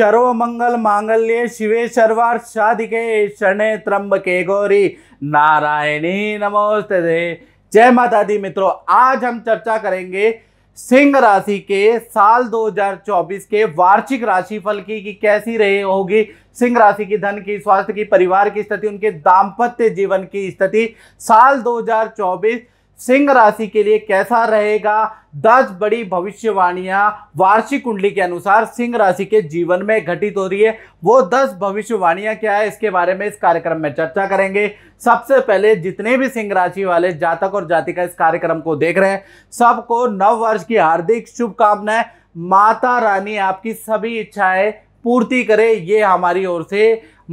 मंगल मांगल्य शिवे सर्वार्थसाधिके शरणे त्र्यंबके गौरी नारायणी नमोस्ते जय माता दी मित्रों आज हम चर्चा करेंगे सिंह राशि के साल 2024 के वार्षिक राशिफल की कि कैसी रही होगी सिंह राशि की धन की स्वास्थ्य की परिवार की स्थिति उनके दाम्पत्य जीवन की स्थिति साल 2024 सिंह राशि के लिए कैसा रहेगा दस बड़ी भविष्यवाणियां वार्षिक कुंडली के अनुसार सिंह राशि के जीवन में घटित हो रही है वो दस भविष्यवाणियां क्या है इसके बारे में इस कार्यक्रम में चर्चा करेंगे सबसे पहले जितने भी सिंह राशि वाले जातक और जातिका इस कार्यक्रम को देख रहे हैं सबको नव वर्ष की हार्दिक शुभकामनाएं माता रानी आपकी सभी इच्छाएं पूर्ति करे ये हमारी ओर से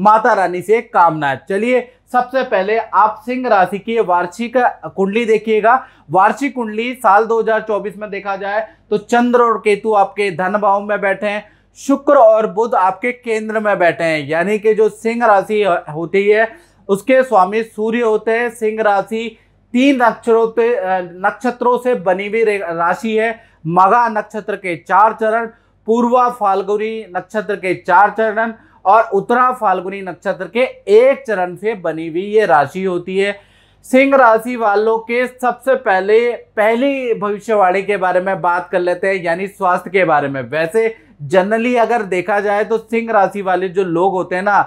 माता रानी से कामना चलिए सबसे पहले आप सिंह राशि की वार्षिक कुंडली देखिएगा वार्षिक कुंडली साल 2024 में देखा जाए तो चंद्र और केतु आपके धन भाव में बैठे हैं शुक्र और बुध आपके केंद्र में बैठे हैं यानी कि जो सिंह राशि होती है उसके स्वामी सूर्य होते हैं सिंह राशि तीन नक्षत्रों पे नक्षत्रों से बनी हुई राशि है मगा नक्षत्र के चार चरण पूर्वा फाल्गुनी नक्षत्र के चार चरण और उत्तरा फाल्गुनी नक्षत्र के एक चरण से बनी हुई ये राशि होती है सिंह राशि वालों के सबसे पहले पहली भविष्यवाणी के बारे में बात कर लेते हैं यानी स्वास्थ्य के बारे में वैसे जनरली अगर देखा जाए तो सिंह राशि वाले जो लोग होते हैं ना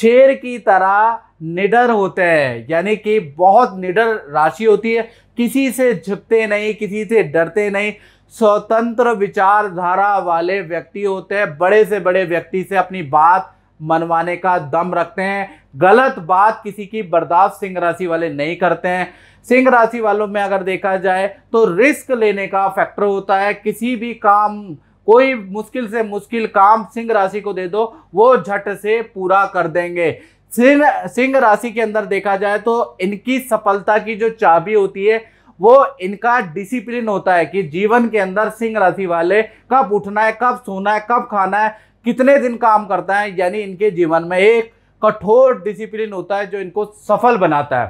शेर की तरह निडर होते हैं यानी कि बहुत निडर राशि होती है किसी से झुकते नहीं किसी से डरते नहीं स्वतंत्र विचारधारा वाले व्यक्ति होते हैं बड़े से बड़े व्यक्ति से अपनी बात मनवाने का दम रखते हैं गलत बात किसी की बर्दाश्त सिंह राशि वाले नहीं करते हैं सिंह राशि वालों में अगर देखा जाए तो रिस्क लेने का फैक्टर होता है किसी भी काम कोई मुश्किल से मुश्किल काम सिंह राशि को दे दो वो झट से पूरा कर देंगे सिंह सिंह राशि के अंदर देखा जाए तो इनकी सफलता की जो चाबी होती है वो इनका डिसिप्लिन होता है कि जीवन के अंदर सिंह राशि वाले कब उठना है कब सोना है कब खाना है कितने दिन काम करता है यानी इनके जीवन में एक कठोर डिसिप्लिन होता है जो इनको सफल बनाता है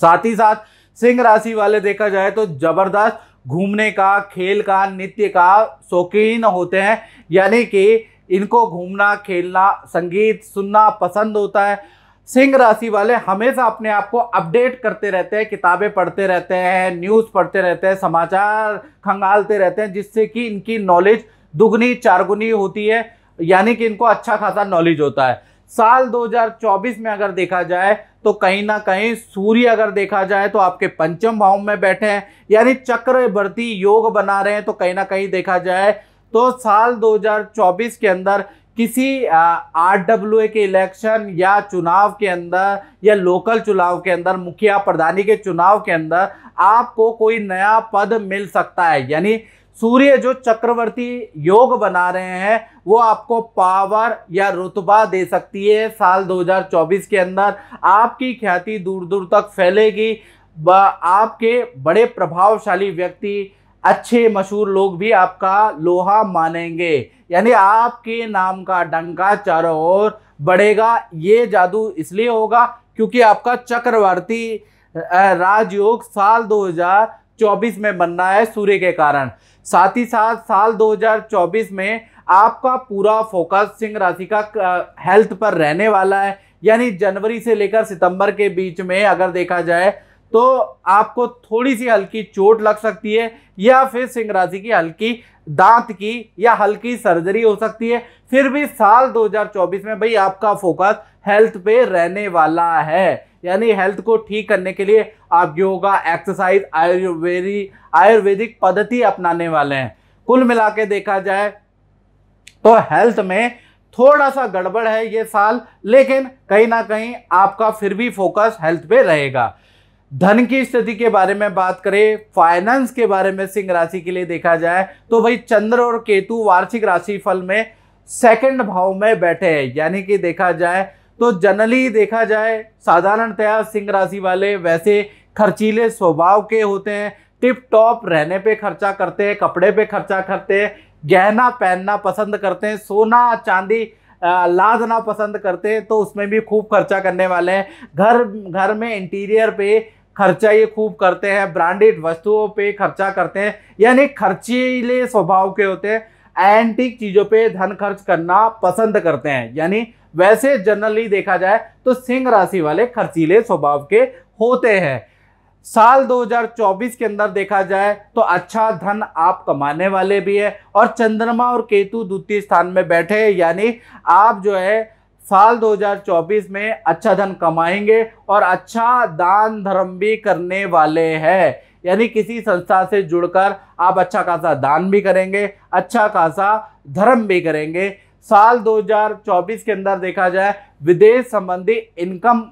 साथ ही साथ सिंह राशि वाले देखा जाए तो जबरदस्त घूमने का खेल का नृत्य का शौकीन होते हैं यानी कि इनको घूमना खेलना संगीत सुनना पसंद होता है सिंह राशि वाले हमेशा अपने आप को अपडेट करते रहते हैं किताबें पढ़ते रहते हैं न्यूज़ पढ़ते रहते हैं समाचार खंगालते रहते हैं जिससे कि इनकी नॉलेज दुगनी चारगुनी होती है यानी कि इनको अच्छा खासा नॉलेज होता है साल 2024 में अगर देखा जाए तो कहीं ना कहीं सूर्य अगर देखा जाए तो आपके पंचम भाव में बैठे हैं यानी चक्रवर्ती योग बना रहे हैं तो कहीं ना कहीं देखा जाए तो साल 2024 के अंदर किसी आर डब्ल्यू के इलेक्शन या चुनाव के अंदर या लोकल चुनाव के अंदर मुखिया प्रधानी के चुनाव के अंदर आपको कोई नया पद मिल सकता है यानी सूर्य जो चक्रवर्ती योग बना रहे हैं वो आपको पावर या रुतबा दे सकती है साल 2024 के अंदर आपकी ख्याति दूर दूर तक फैलेगी आपके बड़े प्रभावशाली व्यक्ति अच्छे मशहूर लोग भी आपका लोहा मानेंगे यानी आपके नाम का डंका चारों ओर बढ़ेगा ये जादू इसलिए होगा क्योंकि आपका चक्रवर्ती राजयोग साल 2024 में बनना है सूर्य के कारण साथ ही साथ साल 2024 में आपका पूरा फोकस सिंह राशि का हेल्थ पर रहने वाला है यानी जनवरी से लेकर सितंबर के बीच में अगर देखा जाए तो आपको थोड़ी सी हल्की चोट लग सकती है या फिर सिंह राशि की हल्की दांत की या हल्की सर्जरी हो सकती है फिर भी साल 2024 में भाई आपका फोकस हेल्थ पे रहने वाला है यानी हेल्थ को ठीक करने के लिए आप योगा एक्सरसाइज आयुर्वेदी आयुर्वेदिक पद्धति अपनाने वाले हैं कुल मिला के देखा जाए तो हेल्थ में थोड़ा सा गड़बड़ है ये साल लेकिन कहीं ना कहीं आपका फिर भी फोकस हेल्थ पे रहेगा धन की स्थिति के बारे में बात करें फाइनेंस के बारे में सिंह राशि के लिए देखा जाए तो भाई चंद्र और केतु वार्षिक राशि फल में सेकंड भाव में बैठे हैं यानी कि देखा जाए तो जनरली देखा जाए साधारणतया सिंह राशि वाले वैसे खर्चीले स्वभाव के होते हैं टिप टॉप रहने पे खर्चा करते हैं कपड़े पे खर्चा करते हैं गहना पहनना पसंद करते हैं सोना चांदी लादना पसंद करते हैं तो उसमें भी खूब खर्चा करने वाले हैं घर घर में इंटीरियर पे खर्चा ये खूब करते हैं ब्रांडेड वस्तुओं पे खर्चा करते हैं यानी खर्चीले स्वभाव के होते हैं एंटीक चीज़ों पे धन खर्च करना पसंद करते हैं यानी वैसे जनरली देखा जाए तो सिंह राशि वाले खर्चीले स्वभाव के होते हैं साल 2024 के अंदर देखा जाए तो अच्छा धन आप कमाने वाले भी है और चंद्रमा और केतु द्वितीय स्थान में बैठे हैं यानी आप जो है साल 2024 में अच्छा धन कमाएंगे और अच्छा दान धर्म भी करने वाले हैं यानी किसी संस्था से जुड़कर आप अच्छा खासा दान भी करेंगे अच्छा खासा धर्म भी करेंगे साल 2024 के अंदर देखा जाए विदेश संबंधी इनकम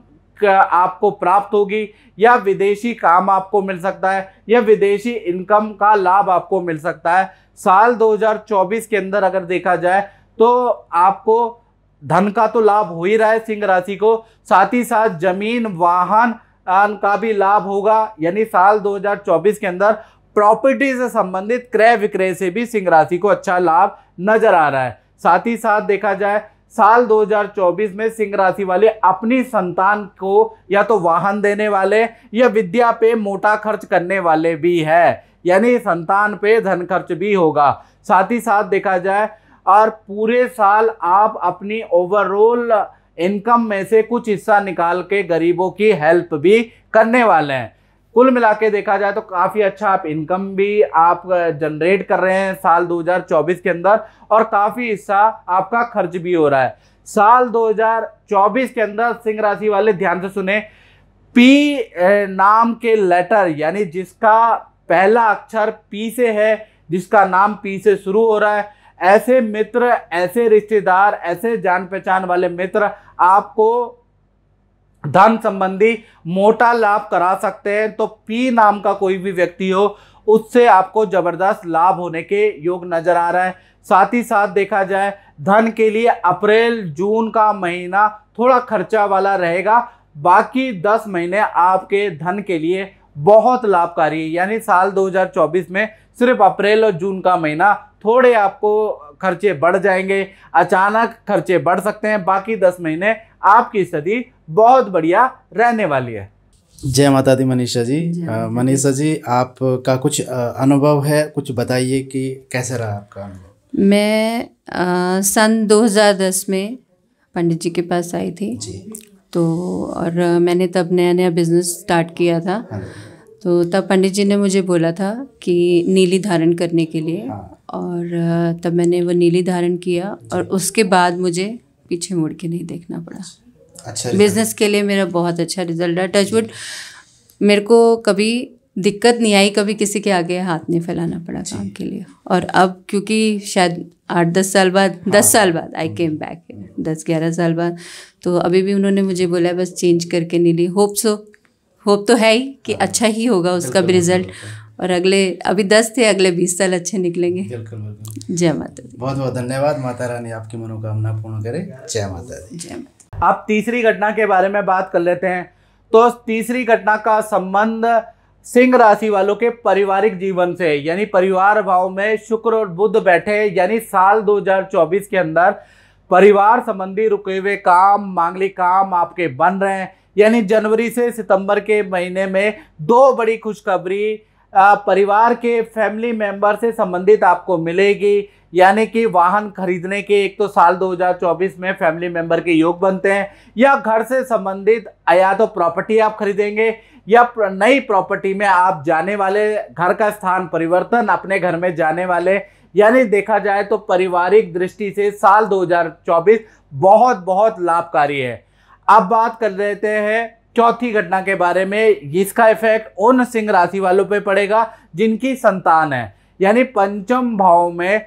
आपको प्राप्त होगी या विदेशी काम आपको मिल सकता है या विदेशी इनकम का लाभ आपको मिल सकता है साल 2024 के अंदर अगर देखा जाए तो आपको धन का तो लाभ हो ही रहा है सिंह राशि को साथ ही साथ जमीन वाहन का भी लाभ होगा यानी साल 2024 के अंदर प्रॉपर्टी से संबंधित क्रय विक्रय से भी सिंह राशि को अच्छा लाभ नजर आ रहा है साथ ही साथ देखा जाए साल 2024 में सिंह राशि वाले अपनी संतान को या तो वाहन देने वाले या विद्या पे मोटा खर्च करने वाले भी है यानी संतान पे धन खर्च भी होगा साथ ही साथ देखा जाए और पूरे साल आप अपनी ओवरऑल इनकम में से कुछ हिस्सा निकाल के गरीबों की हेल्प भी करने वाले हैं कुल मिला के देखा जाए तो काफ़ी अच्छा आप इनकम भी आप जनरेट कर रहे हैं साल 2024 के अंदर और काफ़ी हिस्सा आपका खर्च भी हो रहा है साल 2024 के अंदर सिंह राशि वाले ध्यान से सुने पी नाम के लेटर यानी जिसका पहला अक्षर पी से है जिसका नाम पी से शुरू हो रहा है ऐसे मित्र ऐसे रिश्तेदार ऐसे जान पहचान वाले मित्र आपको धन संबंधी मोटा लाभ करा सकते हैं तो पी नाम का कोई भी व्यक्ति हो उससे आपको जबरदस्त लाभ होने के योग नजर आ रहा है साथ ही साथ देखा जाए धन के लिए अप्रैल जून का महीना थोड़ा खर्चा वाला रहेगा बाकी दस महीने आपके धन के लिए बहुत लाभकारी है यानी साल 2024 में सिर्फ अप्रैल और जून का महीना थोड़े आपको खर्चे बढ़ जाएंगे अचानक खर्चे बढ़ सकते हैं बाकी दस महीने आपकी सदी बहुत बढ़िया रहने वाली है जय माता दी मनीषा जी मनीषा जी आपका कुछ अनुभव है कुछ बताइए कि कैसे रहा आपका अनुभव मैं आ, सन 2010 में पंडित जी के पास आई थी जी तो और मैंने तब नया नया बिजनेस स्टार्ट किया था हाँ। तो तब पंडित जी ने मुझे बोला था कि नीली धारण करने के लिए हाँ। और तब मैंने वो नीली धारण किया और उसके बाद मुझे पीछे मुड़ के नहीं देखना पड़ा अच्छा बिजनेस अच्छा के लिए मेरा बहुत अच्छा रिजल्ट है टचवुड मेरे को कभी दिक्कत नहीं आई कभी किसी के आगे हाथ नहीं फैलाना पड़ा काम के लिए और अब क्योंकि शायद आठ दस साल बाद हाँ। दस साल बाद आई केम बैक दस ग्यारह साल बाद तो अभी भी उन्होंने मुझे बोला बस चेंज करके नीली होप्स होप सो होप तो है ही कि हाँ। अच्छा ही होगा उसका भी रिजल्ट और अगले अभी दस थे अगले बीस साल अच्छे निकलेंगे जय माता दी बहुत बहुत धन्यवाद माता रानी आपकी मनोकामना पूर्ण करे जय माता दी जय माता आप तीसरी घटना के बारे में बात कर लेते हैं तो तीसरी घटना का संबंध सिंह राशि वालों के पारिवारिक जीवन से यानी परिवार भाव में शुक्र और बुद्ध बैठे यानी साल 2024 के अंदर परिवार संबंधी रुके हुए काम मांगलिक काम आपके बन रहे हैं यानी जनवरी से सितंबर के महीने में दो बड़ी खुशखबरी परिवार के फैमिली मेंबर से संबंधित आपको मिलेगी यानी कि वाहन खरीदने के एक तो साल 2024 में फैमिली मेंबर के योग बनते हैं या घर से संबंधित या तो प्रॉपर्टी आप खरीदेंगे या नई प्रॉपर्टी में आप जाने वाले घर का स्थान परिवर्तन अपने घर में जाने वाले यानी देखा जाए तो पारिवारिक दृष्टि से साल 2024 बहुत बहुत लाभकारी है अब बात कर लेते हैं चौथी घटना के बारे में इसका इफेक्ट उन सिंह राशि वालों पे पड़ेगा जिनकी संतान है यानी पंचम भाव में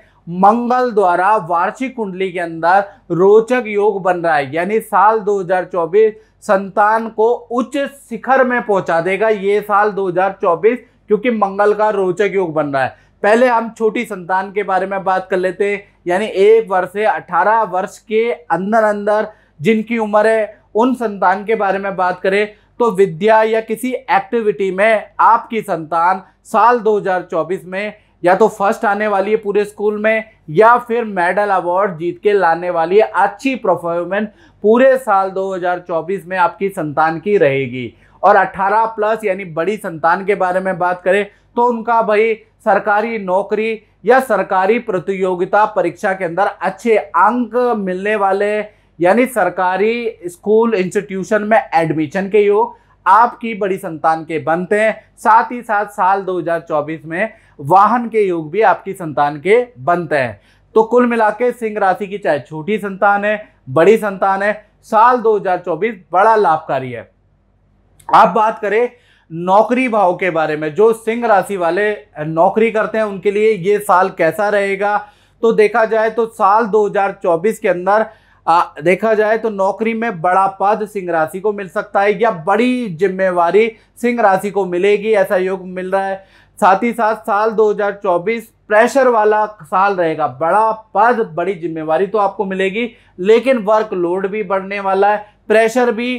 मंगल द्वारा वार्षिक कुंडली के अंदर रोचक योग बन रहा है यानी साल 2024 संतान को उच्च शिखर में पहुंचा देगा ये साल 2024 क्योंकि मंगल का रोचक योग बन रहा है पहले हम छोटी संतान के बारे में बात कर लेते हैं यानी एक वर्ष से अठारह वर्ष के अंदर अंदर जिनकी उम्र है उन संतान के बारे में बात करें तो विद्या या किसी एक्टिविटी में आपकी संतान साल 2024 में या तो फर्स्ट आने वाली है पूरे स्कूल में या फिर मेडल अवार्ड जीत के लाने वाली है अच्छी परफॉर्मेंस पूरे साल 2024 में आपकी संतान की रहेगी और 18 प्लस यानी बड़ी संतान के बारे में बात करें तो उनका भाई सरकारी नौकरी या सरकारी प्रतियोगिता परीक्षा के अंदर अच्छे अंक मिलने वाले हैं यानी सरकारी स्कूल इंस्टीट्यूशन में एडमिशन के योग आपकी बड़ी संतान के बनते हैं साथ ही साथ साल 2024 में वाहन के योग भी आपकी संतान के बनते हैं तो कुल मिला के सिंह राशि की चाहे छोटी संतान है बड़ी संतान है साल 2024 बड़ा लाभकारी है आप बात करें नौकरी भाव के बारे में जो सिंह राशि वाले नौकरी करते हैं उनके लिए ये साल कैसा रहेगा तो देखा जाए तो साल 2024 के अंदर आ, देखा जाए तो नौकरी में बड़ा पद सिंह राशि को मिल सकता है या बड़ी जिम्मेवारी सिंह राशि को मिलेगी ऐसा योग मिल रहा है साथ ही साथ साल 2024 प्रेशर वाला साल रहेगा बड़ा पद बड़ी जिम्मेवारी तो आपको मिलेगी लेकिन वर्कलोड भी बढ़ने वाला है प्रेशर भी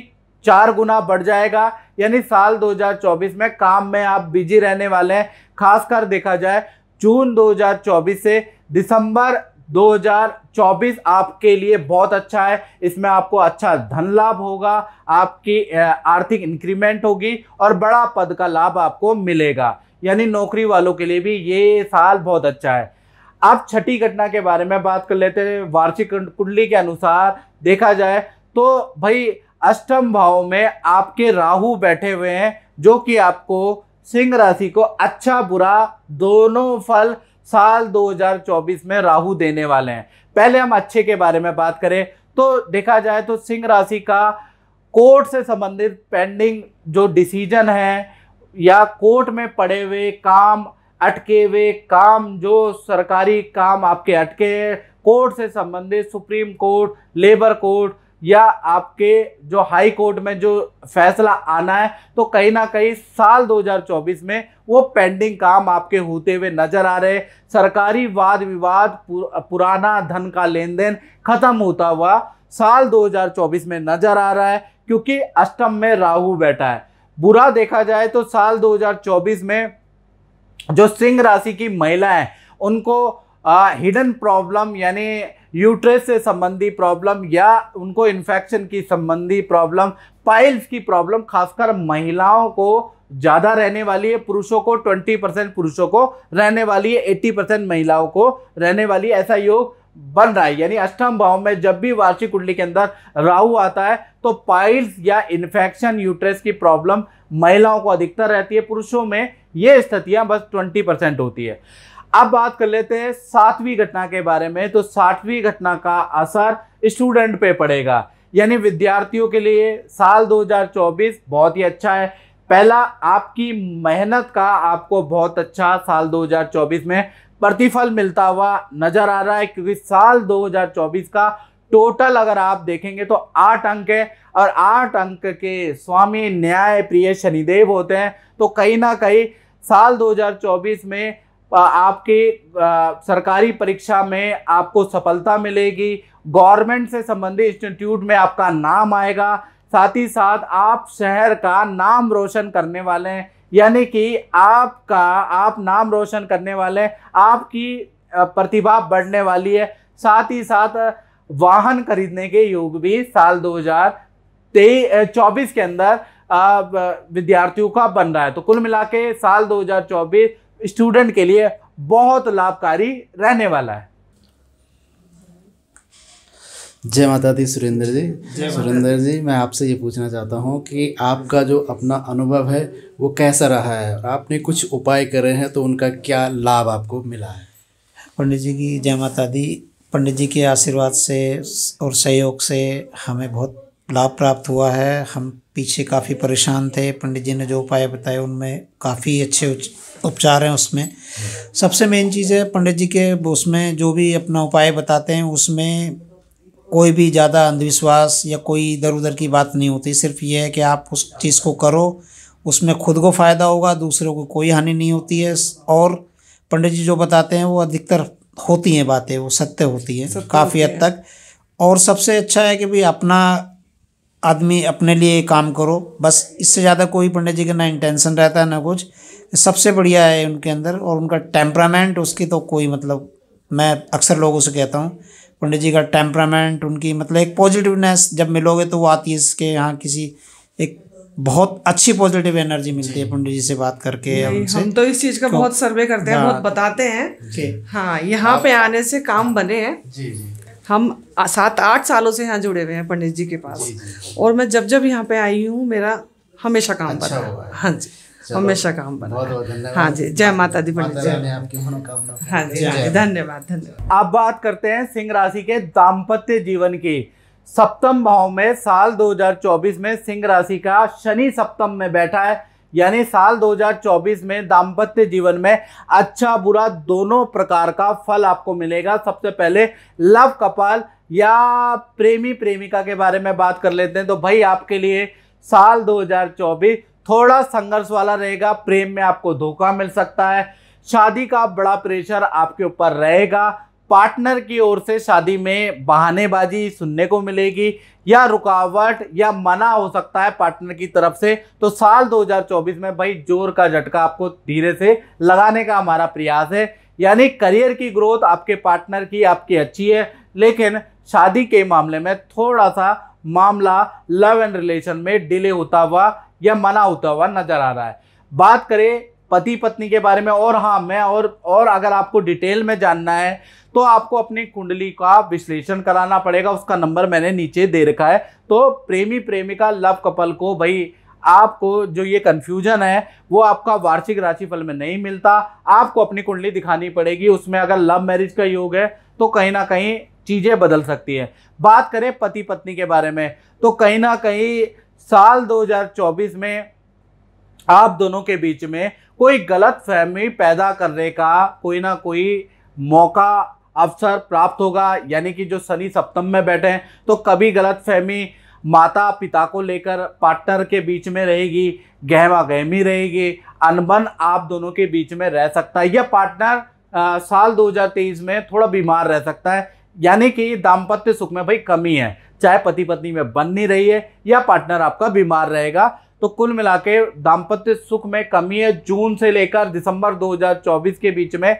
चार गुना बढ़ जाएगा यानी साल 2024 में काम में आप बिजी रहने वाले हैं खासकर देखा जाए जून 2024 से दिसंबर 2024 आपके लिए बहुत अच्छा है इसमें आपको अच्छा धन लाभ होगा आपकी आर्थिक इंक्रीमेंट होगी और बड़ा पद का लाभ आपको मिलेगा यानी नौकरी वालों के लिए भी ये साल बहुत अच्छा है अब छठी घटना के बारे में बात कर लेते हैं वार्षिक कुंडली के अनुसार देखा जाए तो भाई अष्टम भाव में आपके राहु बैठे हुए हैं जो कि आपको सिंह राशि को अच्छा बुरा दोनों फल साल 2024 में राहु देने वाले हैं पहले हम अच्छे के बारे में बात करें तो देखा जाए तो सिंह राशि का कोर्ट से संबंधित पेंडिंग जो डिसीजन है या कोर्ट में पड़े हुए काम अटके हुए काम जो सरकारी काम आपके अटके हैं कोर्ट से संबंधित सुप्रीम कोर्ट लेबर कोर्ट या आपके जो हाई कोर्ट में जो फैसला आना है तो कहीं ना कहीं साल 2024 में वो पेंडिंग काम आपके होते हुए नजर आ रहे सरकारी वाद विवाद पुराना धन का लेन देन खत्म होता हुआ साल 2024 में नजर आ रहा है क्योंकि अष्टम में राहु बैठा है बुरा देखा जाए तो साल 2024 में जो सिंह राशि की महिलाएं उनको हिडन प्रॉब्लम यानी यूट्रेस से संबंधी प्रॉब्लम या उनको इन्फेक्शन की संबंधी प्रॉब्लम पाइल्स की प्रॉब्लम खासकर महिलाओं को ज़्यादा रहने वाली है पुरुषों को 20 परसेंट पुरुषों को रहने वाली है 80 परसेंट महिलाओं को रहने वाली है ऐसा योग बन रहा है यानी अष्टम भाव में जब भी वार्षिक कुंडली के अंदर राहु आता है तो पाइल्स या इन्फेक्शन यूट्रेस की प्रॉब्लम महिलाओं को अधिकतर रहती है पुरुषों में ये स्थितियां बस ट्वेंटी परसेंट होती है अब बात कर लेते हैं सातवीं घटना के बारे में तो सातवीं घटना का असर स्टूडेंट पे पड़ेगा यानी विद्यार्थियों के लिए साल 2024 बहुत ही अच्छा है पहला आपकी मेहनत का आपको बहुत अच्छा साल 2024 में प्रतिफल मिलता हुआ नजर आ रहा है क्योंकि साल 2024 का टोटल अगर आप देखेंगे तो आठ अंक है और आठ अंक के स्वामी न्याय प्रिय शनिदेव होते हैं तो कहीं ना कहीं साल 2024 में आपके सरकारी परीक्षा में आपको सफलता मिलेगी गवर्नमेंट से संबंधित इंस्टीट्यूट में आपका नाम आएगा साथ ही साथ आप शहर का नाम रोशन करने वाले हैं यानी कि आपका आप नाम रोशन करने वाले हैं आपकी प्रतिभा बढ़ने वाली है साथ ही साथ वाहन खरीदने के योग भी साल दो चौबीस के अंदर विद्यार्थियों का बन रहा है तो कुल मिला के साल 2024 स्टूडेंट के लिए बहुत लाभकारी रहने वाला है जय माता दी सुरेंद्र जी सुरेंद्र जी मैं आपसे ये पूछना चाहता हूँ कि आपका जो अपना अनुभव है वो कैसा रहा है और आपने कुछ उपाय करे हैं तो उनका क्या लाभ आपको मिला है पंडित जी की जय माता दी पंडित जी के आशीर्वाद से और सहयोग से हमें बहुत लाभ प्राप्त हुआ है हम पीछे काफ़ी परेशान थे पंडित जी ने जो उपाय बताए उनमें काफ़ी अच्छे उपचार हैं उसमें सबसे मेन चीज़ है पंडित जी के उसमें जो भी अपना उपाय बताते हैं उसमें कोई भी ज़्यादा अंधविश्वास या कोई इधर उधर की बात नहीं होती सिर्फ ये है कि आप उस चीज़ को करो उसमें खुद को फ़ायदा होगा दूसरों को कोई हानि नहीं होती है और पंडित जी जो बताते हैं वो अधिकतर होती हैं बातें वो सत्य होती हैं काफ़ी हद तक और सबसे अच्छा है कि भाई अपना आदमी अपने लिए काम करो बस इससे ज़्यादा कोई पंडित जी का ना इंटेंशन रहता है ना कुछ सबसे बढ़िया है उनके अंदर और उनका टेम्परामेंट उसकी तो कोई मतलब मैं अक्सर लोगों से कहता हूँ पंडित जी का टेम्परामेंट उनकी मतलब एक पॉजिटिवनेस जब मिलोगे तो वो आती है इसके यहाँ किसी एक बहुत अच्छी पॉजिटिव एनर्जी मिलती है पंडित जी से बात करके उनसे हम तो इस चीज का तो बहुत सर्वे करते हैं बहुत हाँ। बताते हैं हाँ यहाँ पे आने से काम बने हैं जी जी हम सात आठ सालों से यहाँ जुड़े हुए हैं पंडित जी के पास जी, जी, और मैं जब जब यहाँ पे आई हूँ मेरा हमेशा काम अच्छा बना हाँ जी हमेशा काम बना बहुत बहुत हाँ जी जय माता दी पंडित जी आपकी हाँ, हाँ जी धन्यवाद धन्यवाद आप बात करते हैं सिंह राशि के दाम्पत्य जीवन की सप्तम भाव में साल 2024 में सिंह राशि का शनि सप्तम में बैठा है यानी साल 2024 में दाम्पत्य जीवन में अच्छा बुरा दोनों प्रकार का फल आपको मिलेगा सबसे पहले लव कपाल या प्रेमी प्रेमिका के बारे में बात कर लेते हैं तो भाई आपके लिए साल 2024 थोड़ा संघर्ष वाला रहेगा प्रेम में आपको धोखा मिल सकता है शादी का बड़ा प्रेशर आपके ऊपर रहेगा पार्टनर की ओर से शादी में बहानेबाजी सुनने को मिलेगी या रुकावट या मना हो सकता है पार्टनर की तरफ से तो साल 2024 में भाई जोर का झटका आपको धीरे से लगाने का हमारा प्रयास है यानी करियर की ग्रोथ आपके पार्टनर की आपकी अच्छी है लेकिन शादी के मामले में थोड़ा सा मामला लव एंड रिलेशन में डिले होता हुआ या मना होता हुआ नजर आ रहा है बात करें पति पत्नी के बारे में और हाँ मैं और और अगर आपको डिटेल में जानना है तो आपको अपनी कुंडली का विश्लेषण कराना पड़ेगा उसका नंबर मैंने नीचे दे रखा है तो प्रेमी प्रेमिका लव कपल को भाई आपको जो ये कन्फ्यूजन है वो आपका वार्षिक राशिफल में नहीं मिलता आपको अपनी कुंडली दिखानी पड़ेगी उसमें अगर लव मैरिज का योग है तो कहीं ना कहीं चीज़ें बदल सकती है बात करें पति पत्नी के बारे में तो कहीं ना कहीं साल 2024 में आप दोनों के बीच में कोई गलत फहमी पैदा करने का कोई ना कोई मौका अवसर प्राप्त होगा यानी कि जो शनि सप्तम में बैठे हैं तो कभी गलत फहमी माता पिता को लेकर पार्टनर के बीच में रहेगी गहमा गहमी रहेगी अनबन आप दोनों के बीच में रह सकता है या पार्टनर आ, साल 2023 में थोड़ा बीमार रह सकता है यानी कि दाम्पत्य सुख में भाई कमी है चाहे पति पत्नी में बन नहीं रही है या पार्टनर आपका बीमार रहेगा तो कुल मिला के दाम्पत्य सुख में कमी है जून से लेकर दिसंबर 2024 के बीच में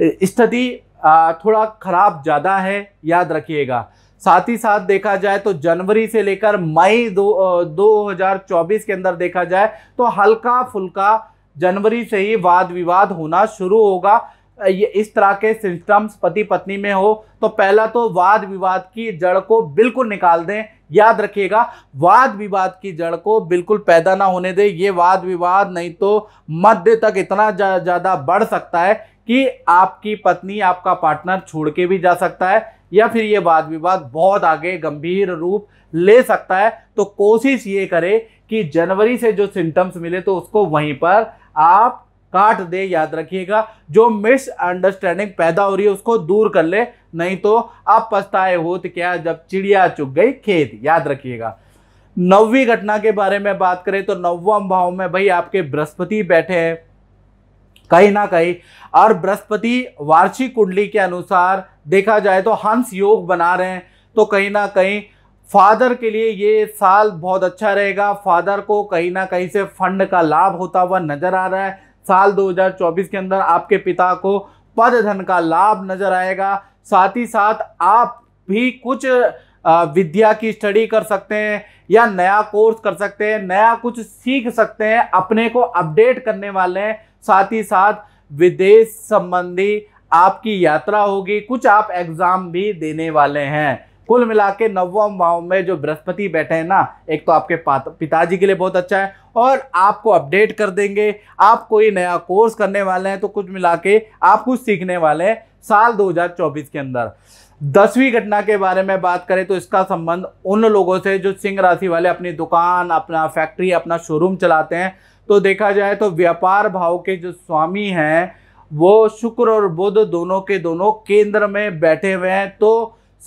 स्थिति थोड़ा ख़राब ज़्यादा है याद रखिएगा साथ ही साथ देखा जाए तो जनवरी से लेकर मई दो दो के अंदर देखा जाए तो हल्का फुल्का जनवरी से ही वाद विवाद होना शुरू होगा ये इस तरह के सिस्टम्स पति पत्नी में हो तो पहला तो वाद विवाद की जड़ को बिल्कुल निकाल दें याद रखिएगा वाद विवाद की जड़ को बिल्कुल पैदा ना होने दें ये वाद विवाद नहीं तो मध्य तक इतना ज़्यादा जा, बढ़ सकता है कि आपकी पत्नी आपका पार्टनर छोड़ के भी जा सकता है या फिर ये वाद विवाद बहुत आगे गंभीर रूप ले सकता है तो कोशिश ये करें कि जनवरी से जो सिम्टम्स मिले तो उसको वहीं पर आप काट दे याद रखिएगा जो मिसअंडरस्टैंडिंग पैदा हो रही है उसको दूर कर ले नहीं तो आप पछताए हो तो क्या जब चिड़िया चुग गई खेत याद रखिएगा नौवीं घटना के बारे में बात करें तो नवम भाव में भाई आपके बृहस्पति बैठे हैं कहीं ना कहीं और बृहस्पति वार्षिक कुंडली के अनुसार देखा जाए तो हंस योग बना रहे हैं तो कहीं ना कहीं फादर के लिए ये साल बहुत अच्छा रहेगा फादर को कहीं ना कहीं से फंड का लाभ होता हुआ नजर आ रहा है साल 2024 के अंदर आपके पिता को पद धन का लाभ नजर आएगा साथ ही साथ आप भी कुछ विद्या की स्टडी कर सकते हैं या नया कोर्स कर सकते हैं नया कुछ सीख सकते हैं अपने को अपडेट करने वाले हैं साथ ही साथ विदेश संबंधी आपकी यात्रा होगी कुछ आप एग्जाम भी देने वाले हैं कुल मिला के नवम भाव में जो बृहस्पति बैठे हैं ना एक तो आपके पिताजी के लिए बहुत अच्छा है और आपको अपडेट कर देंगे आप कोई नया कोर्स करने वाले हैं तो कुछ मिला के आप कुछ सीखने वाले हैं साल 2024 के अंदर दसवीं घटना के बारे में बात करें तो इसका संबंध उन लोगों से जो सिंह राशि वाले अपनी दुकान अपना फैक्ट्री अपना शोरूम चलाते हैं तो देखा जाए तो व्यापार भाव के जो स्वामी हैं वो शुक्र और बुध दोनों के दोनों केंद्र में बैठे हुए हैं तो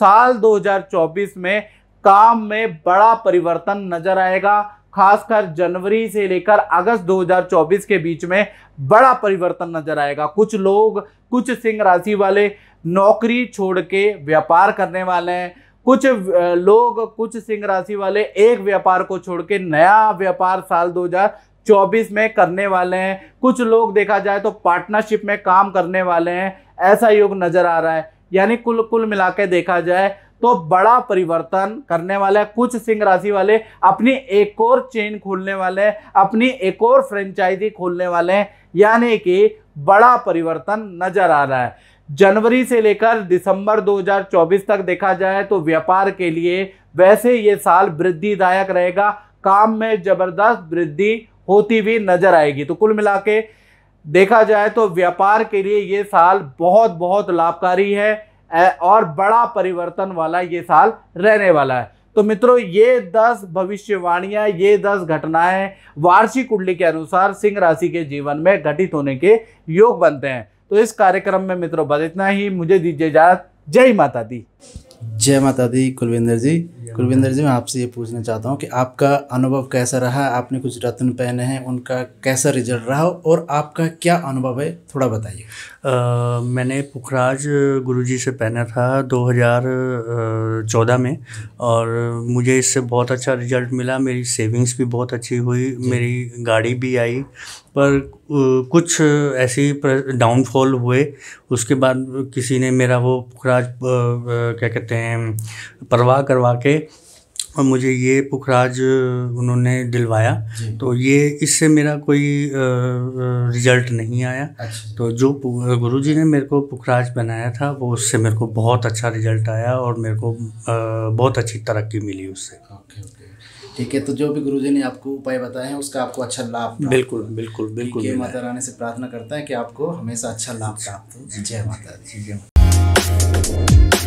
साल 2024 में काम में बड़ा परिवर्तन नजर आएगा खासकर जनवरी से लेकर अगस्त 2024 के बीच में बड़ा परिवर्तन नजर आएगा कुछ लोग कुछ सिंह राशि वाले नौकरी छोड़ के व्यापार करने वाले हैं कुछ लोग कुछ सिंह राशि वाले एक व्यापार को छोड़ के नया व्यापार साल 2024 में करने वाले हैं कुछ लोग देखा जाए तो पार्टनरशिप में काम करने वाले हैं ऐसा योग नज़र आ रहा है यानी कुल कुल मिला के देखा जाए तो बड़ा परिवर्तन करने वाला है कुछ सिंह राशि वाले अपनी एक और चेन खोलने वाले हैं अपनी एक और फ्रेंचाइजी खोलने वाले हैं यानी कि बड़ा परिवर्तन नजर आ रहा है जनवरी से लेकर दिसंबर 2024 तक देखा जाए तो व्यापार के लिए वैसे ये साल वृद्धिदायक रहेगा काम में जबरदस्त वृद्धि होती हुई नजर आएगी तो कुल मिला के देखा जाए तो व्यापार के लिए ये साल बहुत बहुत लाभकारी है और बड़ा परिवर्तन वाला ये साल रहने वाला है तो मित्रों ये दस भविष्यवाणियां ये दस घटनाएं वार्षिक कुंडली के अनुसार सिंह राशि के जीवन में घटित होने के योग बनते हैं तो इस कार्यक्रम में मित्रों बस इतना ही मुझे दीजिए इजाजत जय माता दी जय माता दी कुलविंदर जी कुलविंदर जी मैं आपसे ये पूछना चाहता हूँ कि आपका अनुभव कैसा रहा आपने कुछ रत्न पहने हैं उनका कैसा रिजल्ट रहा और आपका क्या अनुभव है थोड़ा बताइए मैंने पुखराज गुरुजी से पहना था 2014 में और मुझे इससे बहुत अच्छा रिजल्ट मिला मेरी सेविंग्स भी बहुत अच्छी हुई मेरी गाड़ी भी आई पर कुछ ऐसी डाउनफॉल हुए उसके बाद किसी ने मेरा वो पुखराज क्या कहते हैं परवाह करवा के और मुझे ये पुखराज उन्होंने दिलवाया तो ये इससे मेरा कोई रिजल्ट नहीं आया अच्छा। तो जो गुरुजी ने मेरे को पुखराज बनाया था वो उससे मेरे को बहुत अच्छा रिजल्ट आया और मेरे को बहुत अच्छी तरक्की मिली उससे ठीक है तो जो भी गुरुजी ने आपको उपाय बताए हैं उसका आपको अच्छा लाभ बिल्कुल बिल्कुल बिल्कुल माता रानी से प्रार्थना करता है कि आपको हमेशा अच्छा लाभ प्राप्त हो जय माता दी जय